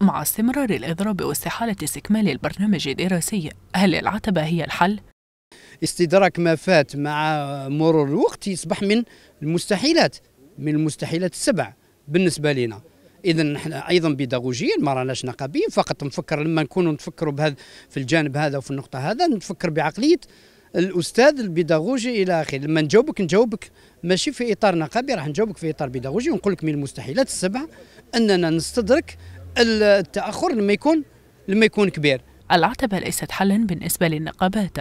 مع استمرار الإضراب واستحالة استكمال البرنامج الدراسي هل العتبة هي الحل؟ استدراك ما فات مع مرور الوقت يصبح من المستحيلات من المستحيلات السبع بالنسبة لنا اذا نحن ايضا بيداغوجيا ما راناش نقابيين فقط نفكر لما نكونوا نفكروا بهذا في الجانب هذا وفي النقطه هذا نفكر بعقليه الاستاذ البيداغوجي الى اخره لما نجاوبك نجاوبك ماشي في اطار نقابي راح نجاوبك في اطار بيداغوجي ونقول لك من المستحيلات السبع اننا نستدرك التاخر لما يكون لما يكون كبير العتبه ليست حلا بالنسبه للنقابات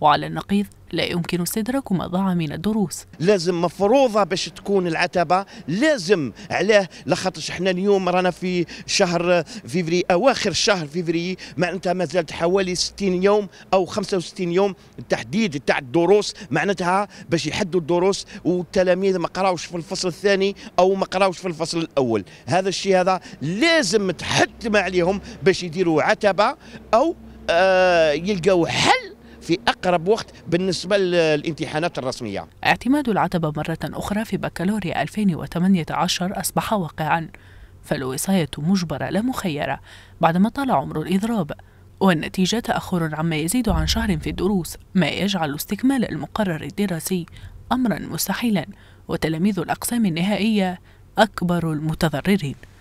وعلى النقيض لا يمكن استدراك ما ضاع من الدروس لازم مفروضة باش تكون العتبة لازم علاه لخاطرش احنا اليوم رانا في شهر فيفري أواخر شهر فيفري معناتها ما زالت حوالي 60 يوم أو 65 يوم التحديد تاع الدروس معناتها باش يحدوا الدروس والتلاميذ ما قراوش في الفصل الثاني أو ما قراوش في الفصل الأول هذا الشيء هذا لازم تحتم عليهم باش يديروا عتبة أو آه يلقوا حل في أقرب وقت بالنسبة للامتحانات الرسمية اعتماد العتبة مرة أخرى في بكالوريا 2018 أصبح واقعاً فالوصاية مجبرة لا مخيرة بعدما طال عمر الإضراب والنتيجة تأخر عما يزيد عن شهر في الدروس ما يجعل استكمال المقرر الدراسي أمرا مستحيلا وتلاميذ الأقسام النهائية أكبر المتضررين